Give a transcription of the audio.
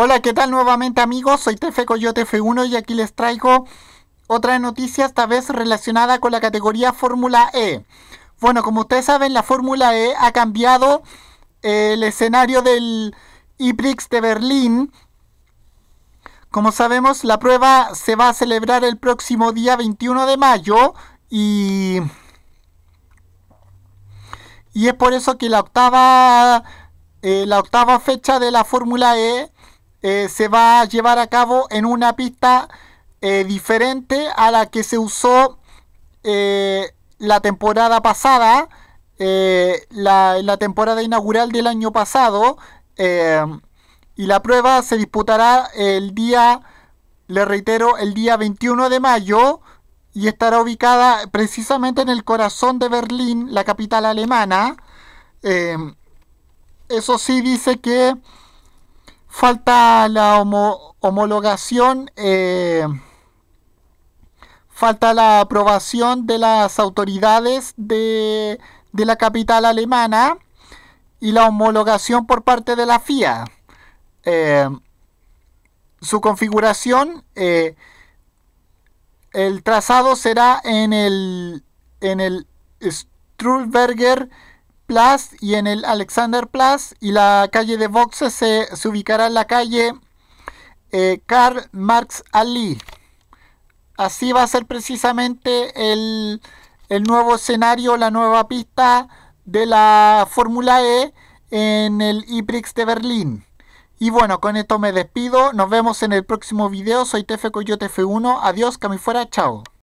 Hola, ¿qué tal nuevamente amigos? Soy Tefe Coyote F1 y aquí les traigo otra noticia, esta vez relacionada con la categoría Fórmula E. Bueno, como ustedes saben, la Fórmula E ha cambiado eh, el escenario del IPRIX de Berlín. Como sabemos, la prueba se va a celebrar el próximo día 21 de mayo y... Y es por eso que la octava, eh, la octava fecha de la Fórmula E eh, se va a llevar a cabo en una pista eh, diferente a la que se usó eh, la temporada pasada, la, la, temporada inaugural del año pasado. y la prueba se disputará el día, le reitero, el día 21 de mayo y estará ubicada precisamente en el corazón de Berlín, la capital alemana. eso sí dice que falta la homologación, eh, falta la aprobación de las autoridades de, la capital alemana y la homologación por parte de la FIA. Eh, su configuración, eh, el trazado será en el, en el y en el Alexander Plus y la calle de boxes se, ubicará en la calle eh, Karl Marx Ali. Así va a ser precisamente el, nuevo escenario, la nueva pista de la Fórmula E en el IPRIX de Berlín. Y bueno, con esto me despido. Nos vemos en el próximo video. Soy Tefe Coyote F1. Adiós, que fuera. Chao.